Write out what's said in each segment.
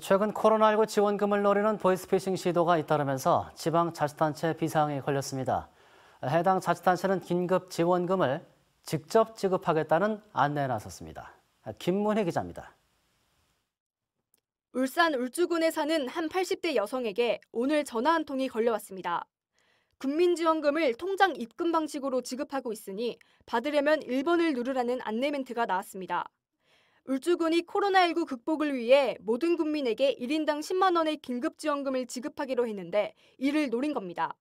최근 코로나19 지원금을 노리는 보이스피싱 시도가 잇따르면서 지방 자치단체 비상이 걸렸습니다. 해당 자치단체는 긴급 지원금을 직접 지급하겠다는 안내에 나섰습니다. 김문희 기자입니다. 울산 울주군에 사는 한 80대 여성에게 오늘 전화 한 통이 걸려왔습니다. 국민지원금을 통장 입금 방식으로 지급하고 있으니 받으려면 1번을 누르라는 안내 멘트가 나왔습니다. 울주군이 코로나19 극복을 위해 모든 국민에게 1인당 10만 원의 긴급 지원금을 지급하기로 했는데 이를 노린 겁니다.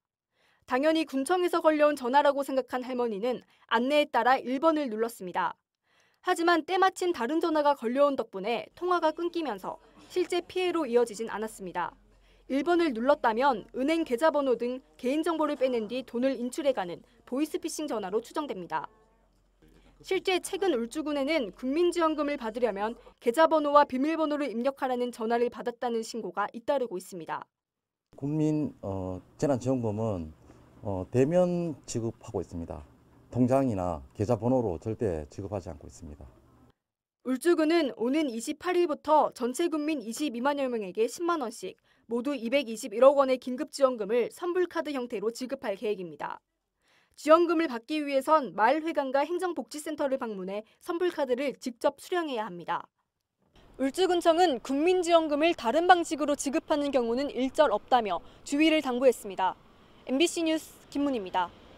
당연히 군청에서 걸려온 전화라고 생각한 할머니는 안내에 따라 1번을 눌렀습니다. 하지만 때마침 다른 전화가 걸려온 덕분에 통화가 끊기면서 실제 피해로 이어지진 않았습니다. 1번을 눌렀다면 은행 계좌번호 등 개인정보를 빼낸 뒤 돈을 인출해가는 보이스피싱 전화로 추정됩니다. 실제 최근 울주군에는 국민지원금을 받으려면 계좌번호와 비밀번호를 입력하라는 전화를 받았다는 신고가 잇따르고 있습니다. 국민 어, 재난지원금은 어, 대면 지급하고 있습니다. 통장이나 계좌번호로 절대 지급하지 않고 있습니다. 울주군은 오는 28일부터 전체 국민 22만여 명에게 10만 원씩 모두 221억 원의 긴급지원금을 선불카드 형태로 지급할 계획입니다. 지원금을 받기 위해선 마을회관과 행정복지센터를 방문해 선불카드를 직접 수령해야 합니다. 울주군청은 국민지원금을 다른 방식으로 지급하는 경우는 일절 없다며 주의를 당부했습니다. MBC 뉴스 김문입니다.